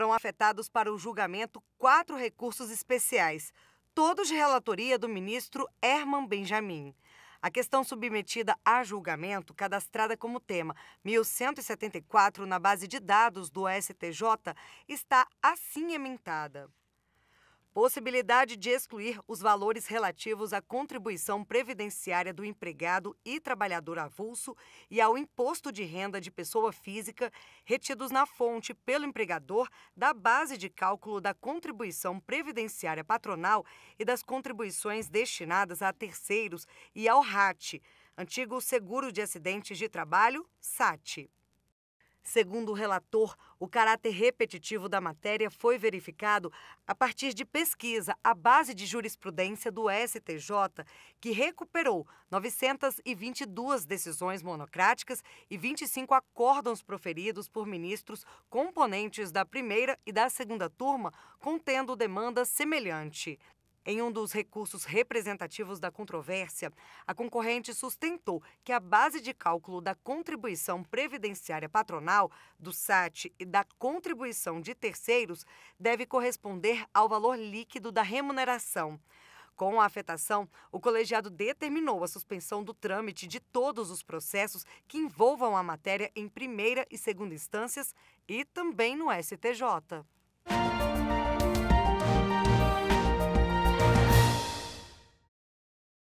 foram afetados para o julgamento quatro recursos especiais, todos de relatoria do ministro Herman Benjamin. A questão submetida a julgamento, cadastrada como tema 1174 na base de dados do STJ, está assim ementada possibilidade de excluir os valores relativos à contribuição previdenciária do empregado e trabalhador avulso e ao imposto de renda de pessoa física retidos na fonte pelo empregador da base de cálculo da contribuição previdenciária patronal e das contribuições destinadas a terceiros e ao RAT, antigo Seguro de Acidentes de Trabalho, SAT. Segundo o relator, o caráter repetitivo da matéria foi verificado a partir de pesquisa à base de jurisprudência do STJ, que recuperou 922 decisões monocráticas e 25 acórdãos proferidos por ministros componentes da primeira e da segunda turma, contendo demanda semelhante. Em um dos recursos representativos da controvérsia, a concorrente sustentou que a base de cálculo da contribuição previdenciária patronal, do SAT e da contribuição de terceiros deve corresponder ao valor líquido da remuneração. Com a afetação, o colegiado determinou a suspensão do trâmite de todos os processos que envolvam a matéria em primeira e segunda instâncias e também no STJ.